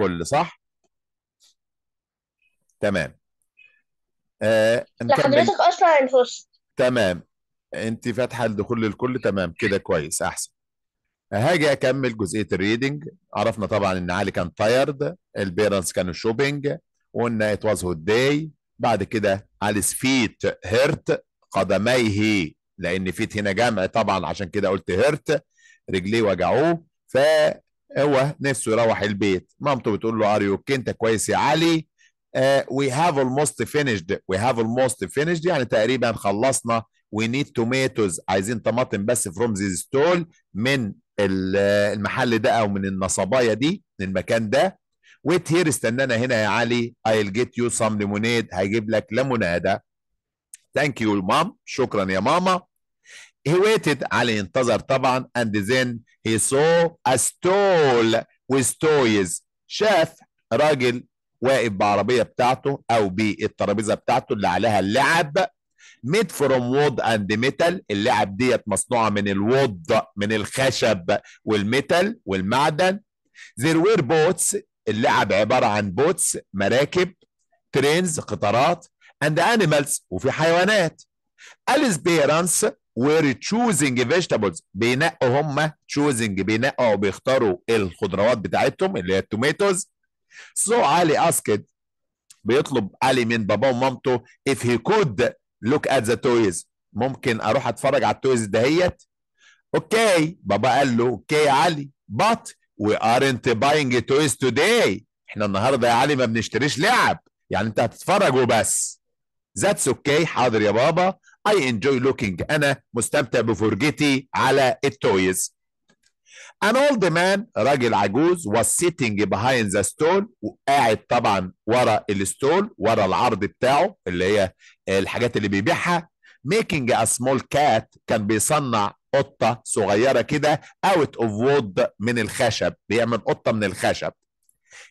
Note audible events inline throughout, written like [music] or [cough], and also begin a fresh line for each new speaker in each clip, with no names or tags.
كل صح تمام آه حضرتك اصلا عن تمام انت فاتحه لدخول الكل تمام كده كويس احسن هاجي اكمل جزئيه الريدنج عرفنا طبعا ان علي كان تايرد البيرنس كانوا شوبينج قلنا ات واز هود داي بعد كده علي فيت هيرت قدميه لان فيت هنا جمع طبعا عشان كده قلت هيرت رجليه وجعوه ف هو ايوه، نفسه يروح البيت مامته بتقول له ار يو انت كويس يا علي وي هاف اولموست فينيشد وي هاف اولموست فينيشد يعني تقريبا خلصنا وي نيد توماتوز عايزين طماطم بس فروم ذيس ستول من المحل ده او من النصبايه دي من المكان ده ويت هير استنانا هنا يا علي I'll get you some lemonade هجيب لك ليموناده ثانك يو مام شكرا يا ماما He waited علي انتظر طبعا and then he saw a stall with toys شاف راجل واقف بعربيه بتاعته او بالترابيزه بتاعته اللي عليها اللعب ميد فروم وود اند ميتال اللعب ديت مصنوعه من الود من الخشب والميتال والمعدن there were boats اللعب عباره عن بوتس مراكب ترينز قطارات and animals وفي حيوانات اليس parents were choosing vegetables بينقوا هم choosing بينقوا او بيختاروا الخضروات بتاعتهم اللي هي التوميتوز سو so علي اسكت بيطلب علي من باباه ومامته if he could look at the toys ممكن اروح اتفرج على التويز دهيت اوكي بابا قال له اوكي يا علي but we aren't buying toys today احنا النهارده يا علي ما بنشتريش لعب يعني انت هتتفرج وبس ذاتس اوكي okay. حاضر يا بابا اي انجوي لوكينج انا مستمتع بفرجتي على التويز An old man راجل عجوز was sitting behind the stone وقاعد طبعا ورا الستول ورا العرض بتاعه اللي هي الحاجات اللي بيبيعها making a small cat كان بيصنع قطة صغيرة كده out of wood من الخشب بيعمل قطة من الخشب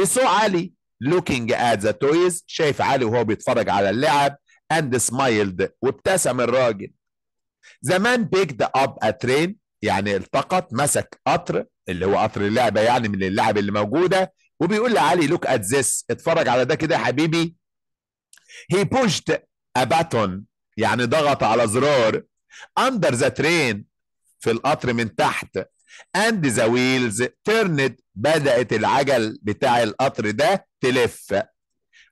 he saw علي looking at the toys شايف علي وهو بيتفرج على اللعب and سمايلد وابتسم الراجل زمان بيكد اب اترين يعني التقط مسك قطر اللي هو قطر اللعبة يعني من اللعب اللي موجودة وبيقول لعلي لوك ات ذس اتفرج على ده كده يا حبيبي هي بوشت ا باتون يعني ضغط على زرار اندر ذا ترين في القطر من تحت اند ذا ويلز turned بدأت العجل بتاع القطر ده تلف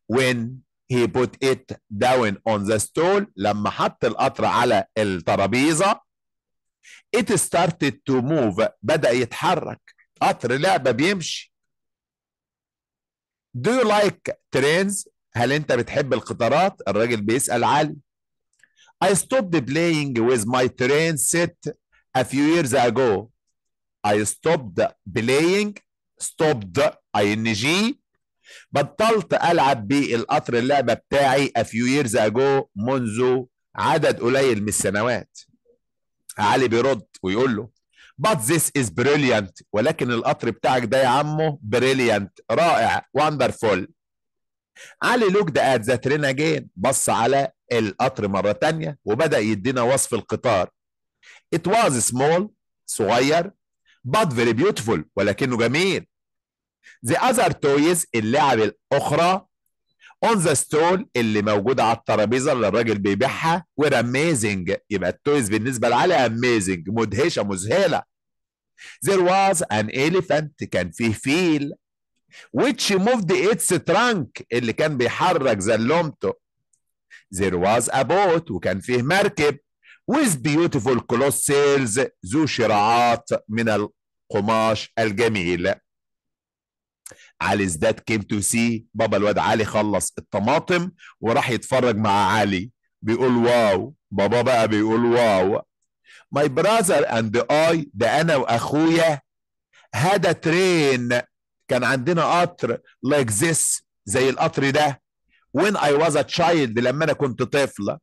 وين he put it down on the stool لما حط القطر على الترابيزة it started to move بدأ يتحرك قطر لعبة بيمشي do you like trains هل انت بتحب القطارات الراجل بيسأل علي I stopped playing with my train set a few years ago I stopped playing stopped ING بطلت العب بالقطر اللعبه بتاعي افيو ييرز اجو منذ عدد قليل من السنوات علي بيرد ويقول له but this is brilliant ولكن القطر بتاعك ده يا عمو brilliant رائع wonderful علي لوك ده قاعد ذات again بص على القطر مرة تانية وبدأ يدينا وصف القطار it was small صغير but very beautiful ولكنه جميل The other toys اللعب الأخرى On the stone اللي موجوده على الترابيزه اللي الراجل بيبيعها We're amazing يبقى التويز بالنسبه لعلي amazing مدهشه مذهله there was an elephant كان فيه فيل which moved its trunk اللي كان بيحرك زلومته there was a boat وكان فيه مركب with beautiful colossals sails ذو شراعات من القماش الجميل علي زداد كيم تو سي بابا الواد علي خلص الطماطم وراح يتفرج مع علي بيقول واو بابا بقى بيقول واو ماي براذر اند اي ده انا واخويا هذا ترين كان عندنا قطر لايك ذس زي القطر ده وين اي واز ا تشايلد لما انا كنت طفله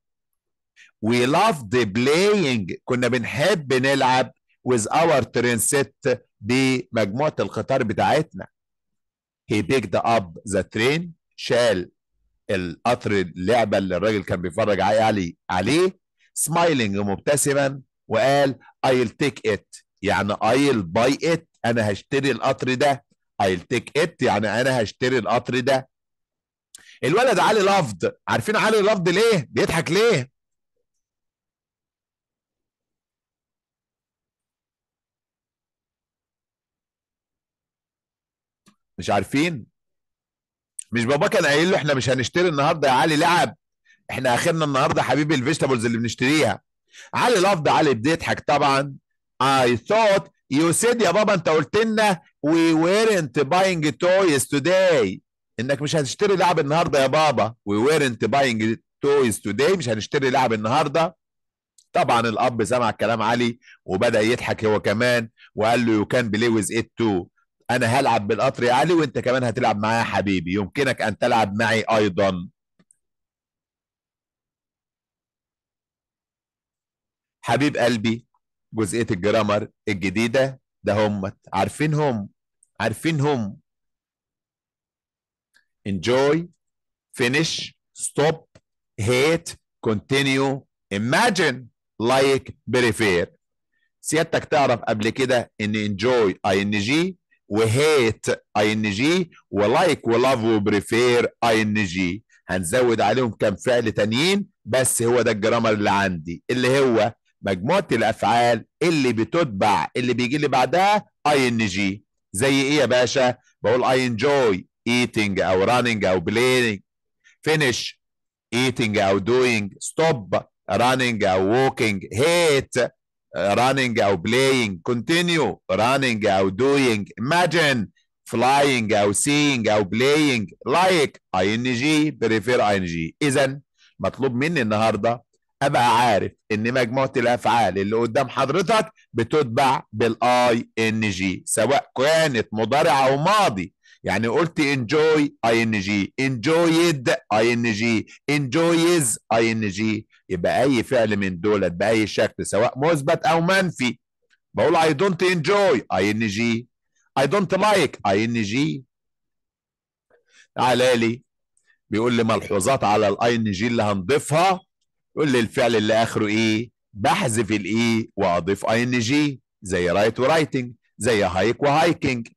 وي loved بلاينج كنا بنحب نلعب with our train set بمجموعه القطار بتاعتنا he picked up the train شال القطر اللعبه اللي الراجل كان بيتفرج عليه عليه سمايلنج مبتسما وقال I'll take it يعني I'll buy it انا هشتري القطر ده I'll take it يعني انا هشتري القطر ده الولد علي لفظ عارفين علي لفظ ليه بيضحك ليه مش عارفين مش بابا كان قايل له احنا مش هنشتري النهارده يا علي لعب احنا اخرنا النهارده حبيبي الفيجيتابلز اللي بنشتريها علي لفظ علي بيضحك طبعا I thought you said يا بابا انت قلت لنا وي ويرنت باينج تويز توداي انك مش هتشتري لعب النهارده يا بابا وي ويرنت باينج تويز توداي مش هنشتري لعب النهارده طبعا الاب سمع كلام علي وبدا يضحك هو كمان وقال له يو كان بلاي ويز ات تو انا هلعب بالقطر يا علي وانت كمان هتلعب معايا يا حبيبي يمكنك ان تلعب معي ايضا حبيب قلبي جزئيه الجرامر الجديده ده هم عارفينهم عارفينهم enjoy finish stop hate continue imagine like prefer سيادتك تعرف قبل كده ان enjoy ing وهيت اي ان جي ولايك ولاف وبريفير اي ان جي هنزود عليهم كام فعل تانيين بس هو ده الجرامر اللي عندي اللي هو مجموعه الافعال اللي بتتبع اللي بيجي لي بعدها اي ان جي زي ايه يا باشا بقول اي انجوي ايتنج او راننج او بلاينج فينيش ايتنج او دوينج ستوب راننج او ووكينج هيت running او playing continue running او doing imagine فلاينج او seeing او playing لايك اي prefer جي بريفير اي جي اذا مطلوب مني النهارده ابقى عارف ان مجموعه الافعال اللي قدام حضرتك بتتبع بالاي ان جي سواء كانت مضارع او ماضي يعني قلت enjoy اي enjoyed جي enjoys اي جي اي جي يبقى اي فعل من دولت باي شكل سواء مثبت او منفي بقول اي دونت انجوي ان جي اي دونت لايك اي ان جي تعالى لي بيقول لي ملحوظات على الاي ان جي اللي هنضيفها يقول لي الفعل اللي اخره ايه بحذف الاي e واضيف اي ان جي زي رايت ورايتنج زي هايك وهايكنج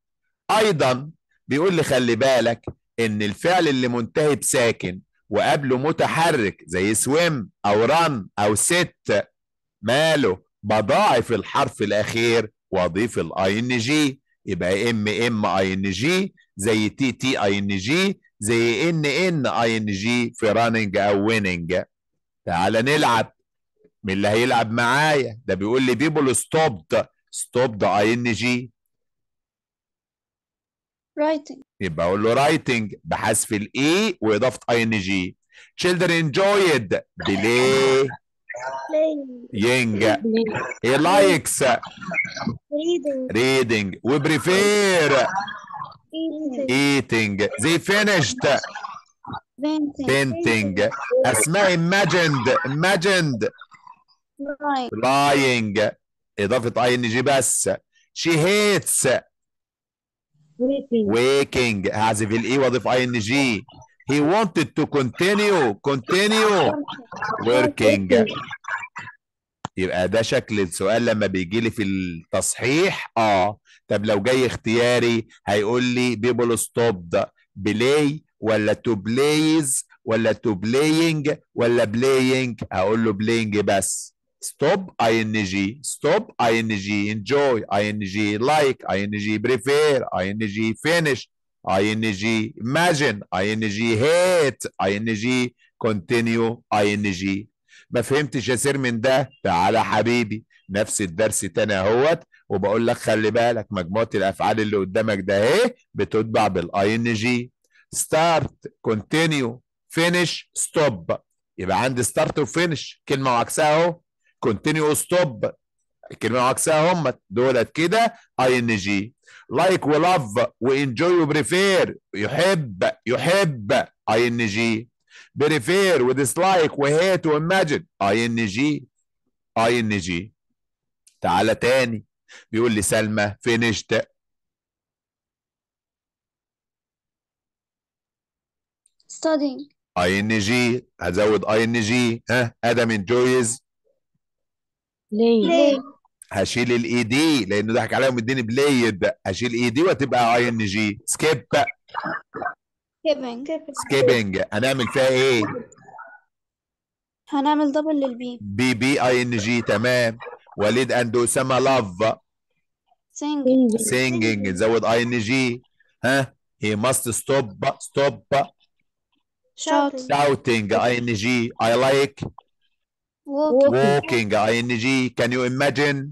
ايضا بيقول لي خلي بالك ان الفعل اللي منتهي بساكن وقابله متحرك زي سويم او ران او ست ماله بضاعف الحرف الاخير واضيف الاي ان جي يبقى ام ام اي ان جي زي تي تي اي ان جي زي ان ان اي ان جي في راننج او ويننج تعال نلعب مين اللي هيلعب معايا ده بيقول لي بيبل ستوبد ستوبد اي ان جي writing يبقى اقول له writing بحذف الاي واضافه اي ان جي children enjoyed بلاي playing he likes reading reading we prefer eating they finished painting, painting. اسماء imagined imagined lying اضافه اي ان جي بس she hates waking هعزف الاي واضيف اي ان جي he wanted to continue continue working يبقى ده شكل السؤال لما بيجي لي في التصحيح اه طب لو جاي اختياري هيقول لي بيبل ستوبد بلاي ولا تو بلايز ولا تو بلاينج ولا بلاينج هقول له بلاينج بس ستوب ing ستوب ing enjoy ing like ing prefer ing finish ing imagine ing hate ing continue ing ما فهمتش يا سير من ده تعالى حبيبي نفس الدرس تاني اهوت وبقول لك خلي بالك مجموعه الافعال اللي قدامك ده اهي بتتبع بالاي ان جي ستارت كونتينيو فينش ستوب يبقى عندي ستارت وفينش كلمه وعكسها اهو كونتينيو ستوب الكلمه عكسها هم دولت كده اي ان جي لايك ولاف وانجوي وبريفير يحب يحب اي ان جي بريفير وديسلايك وهيت وامجن اي ان جي اي ان جي تعالى تاني بيقول لي سلمى فينشت studying اي ان جي هزود اي ان جي ها ادم انجويز ليه ليه هشيل الاي دي e لانه ضحك عليا ومديني بليد هشيل اي e دي وتبقى اي ان جي سكيب سكيبنج سكيبنج هنعمل فيها ايه؟ هنعمل دبل للبي بي بي اي ان جي تمام وليد اند اسامه لاف سينجينج سينجينج نزود اي ان جي ها هي ماست ستوب ستوب شوتينج اي ان جي اي لايك walking اي ان جي كان يو imagine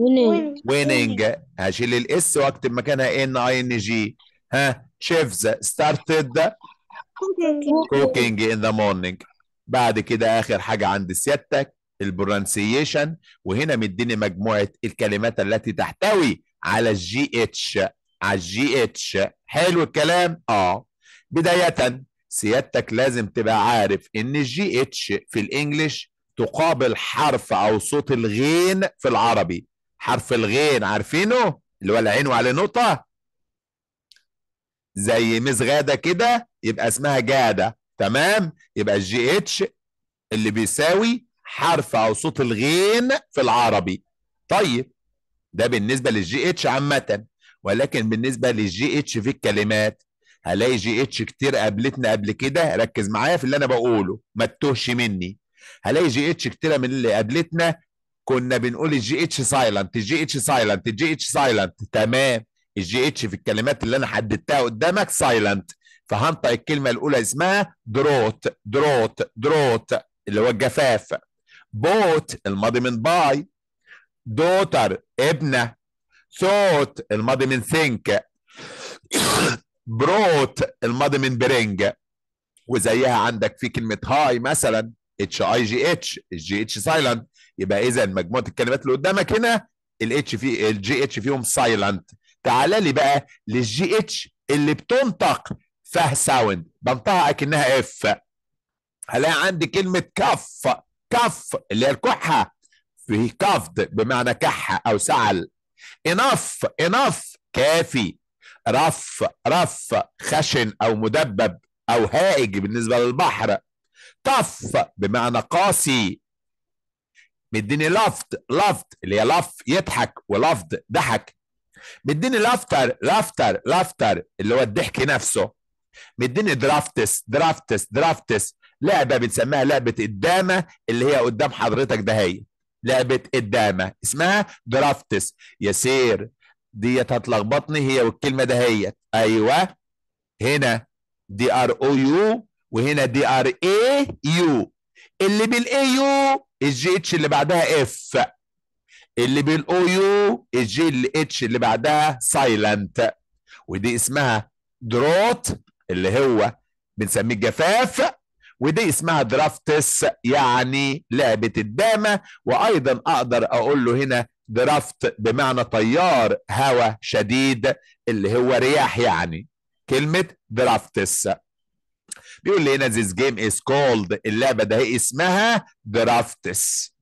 winning winning هشيل الاس واكتب مكانها ان اي ان جي ها شيفز started cooking in the morning بعد كده اخر حاجه عند سيادتك البرونسيشن وهنا مديني مجموعه الكلمات التي تحتوي على الجي اتش على الجي اتش حلو الكلام اه بدايه سيادتك لازم تبقى عارف ان الجي اتش في الانجليش تقابل حرف او صوت الغين في العربي حرف الغين عارفينه اللي هو العين وعلى نقطه زي غادة كده يبقى اسمها جاده تمام يبقى الجي اتش اللي بيساوي حرف او صوت الغين في العربي طيب ده بالنسبه للجي اتش عامه ولكن بالنسبه للجي اتش في الكلمات هلاقي جي اتش كتير قابلتنا قبل كده ركز معايا في اللي انا بقوله ما تتوهش مني هلاقي جي اتش كتيره من اللي قابلتنا كنا بنقول الجي اتش سايلنت الجي اتش سايلنت الجي اتش سايلنت تمام الجي اتش في الكلمات اللي انا حددتها قدامك سايلنت فهنطق الكلمه الاولى اسمها دروت دروت دروت اللي هو الجفاف بوت الماضي من باي دوتر ابنه ثوت الماضي من ثينك بروت الماضي من برينج وزيها عندك في كلمه هاي مثلا اتش اي جي اتش الجي اتش سايلنت يبقى اذا مجموعه الكلمات اللي قدامك هنا الاتش في الجي اتش فيهم سايلنت تعال لي بقى للجي اتش اللي بتنطق فه ساوند بنطقها اكنها اف هلاقي عندي كلمه كف كف اللي هي الكحه في كفد بمعنى كحه او سعل انف انف كافي رف رف خشن او مدبب او هائج بالنسبه للبحر طف بمعنى قاسي مديني لفت لفت اللي هي لف يضحك ولفت ضحك مديني لافتر لافتر لافتر اللي هو الضحك نفسه مديني درافتس درافتس درافتس لعبه بنسميها لعبه الدامه اللي هي قدام حضرتك ده هي لعبه الدامه اسمها درافتس يسير ديت هتلخبطني هي والكلمه دهيت ايوه هنا دي ار او يو وهنا دي ار اي يو اللي بالاي يو الجي اتش اللي بعدها اف اللي بالاو يو الجي الاتش اللي بعدها سايلنت ودي اسمها دروت اللي هو بنسميه الجفاف ودي اسمها درافتس يعني لعبه الدامه وايضا اقدر اقول له هنا درافت بمعنى تيار هواء شديد اللي هو رياح يعني كلمة درافتس بيقول لي هنا this game is called اللعبة ده هي اسمها درافتس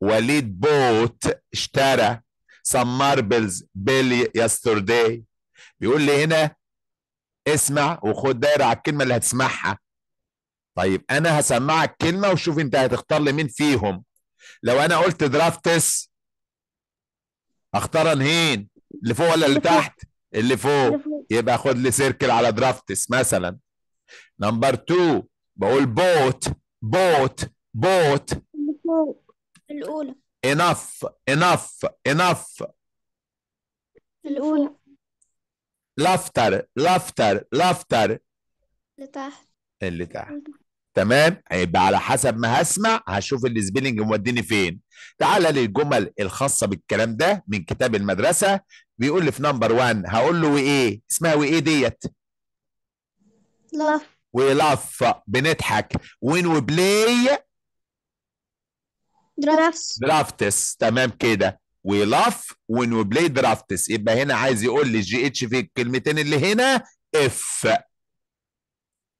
وليد بوت اشترى some marbles بيل yesterday بيقول لي هنا اسمع وخد دايرة على الكلمة اللي هتسمعها طيب انا هسمعك كلمة وشوف انت هتختار لي مين فيهم لو انا قلت درافتس اختار انهين اللي فوق ولا اللي [laughs] تحت اللي فوق يبقى خد لي سيركل على درافتس مثلا نمبر 2 بقول بوت بوت بوت الاولى اناف اناف اناف الاولى لافتر لافتر لافتر اللي تحت اللي تحت تمام هيبقى على حسب ما هسمع هشوف السبيلنج موديني فين تعال للجمل الخاصه بالكلام ده من كتاب المدرسه بيقول لي في نمبر 1 هقول له وايه اسمها وايه ديت لاف ولاف بنضحك وين وبلاي درافتس درافتس تمام كده ولاف وين وبلاي درافتس يبقى هنا عايز يقول لي جي اتش في الكلمتين اللي هنا اف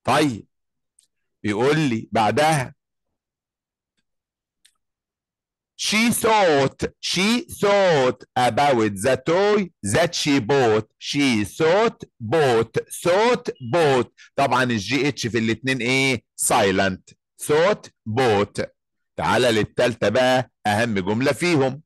طيب يقول لي بعدها She thought, she thought about the toy that she bought. She thought, bought, thought, bought. طبعا الجي اتش في الاتنين ايه؟ silent. thought, bought. تعالى للتالتة بقى أهم جملة فيهم.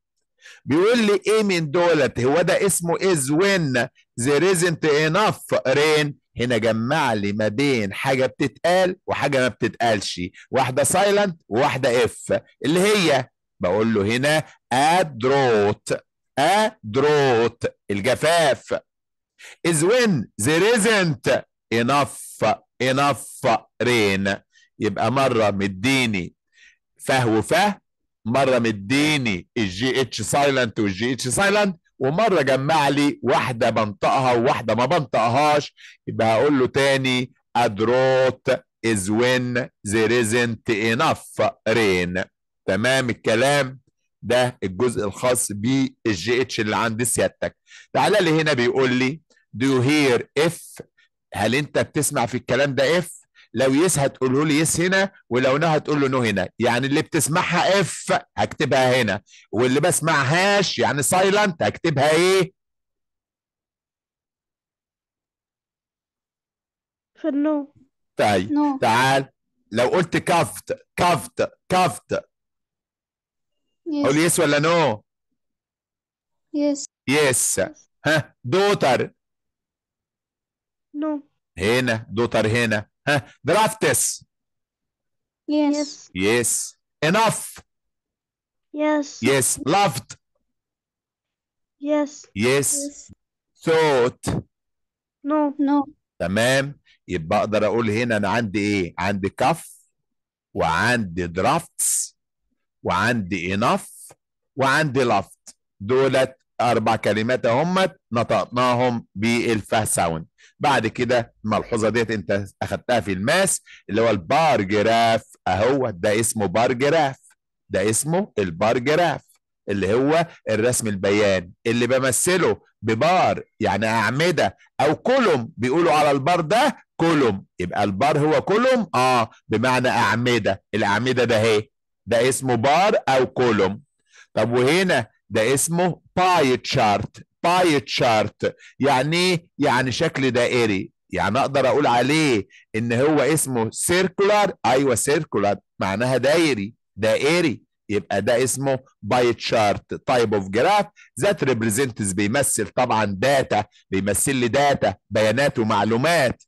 بيقول لي ايه من دولت هو ده اسمه is when there isn't enough rain هنا جمع لي ما بين حاجه بتتقال وحاجه ما بتتقالش واحده سايلنت وواحده اف اللي هي بقول له هنا ادروت ادروت الجفاف از وين ذير ازنت انف انف رين يبقى مره مديني فه وفه مره مديني الجي اتش سايلنت والجي اتش سايلنت ومره جمع لي واحده بنطقها وواحده ما بنطقهاش يبقى هقول له تاني ادروت از when there isn't enough rain تمام الكلام ده الجزء الخاص بالجي اتش اللي عند سيادتك تعالى لي هنا بيقول لي do you hear if هل انت بتسمع في الكلام ده if لو يس هتقوله لي يس هنا ولو نو هتقول له نو هنا يعني اللي بتسمعها اف هكتبها هنا واللي بسمعهاش يعني سايلنت هكتبها ايه في النو طيب تعال لو قلت كفت كفت كفت قول يس ولا نو يس يس ها دوتر نو هنا دوتر هنا Huh? [laughs] Draftes. Yes. Yes. Enough. Yes. Yes. Loved. Yes. Yes. yes. Thought. No. No. تمام يبقى اقدر اقول هنا انا عندي ايه عندي كف وعندي درافتس وعندي enough وعندي loved دولت اربع كلمات اهمت نطقناهم بالفا ساوند بعد كده الملحوظه ديت انت اخدتها في الماس اللي هو البار جراف اهو ده اسمه بار جراف ده اسمه البار جراف اللي هو الرسم البيان اللي بمثله ببار يعني اعمده او كولوم بيقولوا على البار ده كولوم يبقى البار هو كولوم اه بمعنى اعمده الاعمده ده اهي ده اسمه بار او كولوم طب وهنا ده اسمه باي تشارت باي تشارت يعني ايه يعني شكل دائري يعني اقدر اقول عليه ان هو اسمه سيركولار ايوه سيركولار معناها دايري دائري يبقى ده اسمه باي تشارت تايب اوف جراف ذات ريبريزنتس بيمثل طبعا داتا بيمثل لي داتا بيانات ومعلومات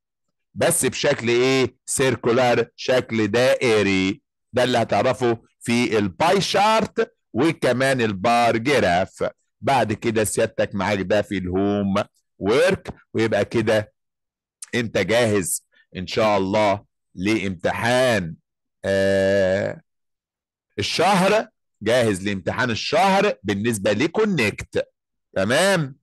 بس بشكل ايه سيركولار شكل دائري ده اللي هتعرفه في الباي شارت وكمان البار جراف بعد كده سيادتك معاك ده في الهوم ورك ويبقى كده انت جاهز ان شاء الله لامتحان آه الشهر جاهز لامتحان الشهر بالنسبه لكونكت تمام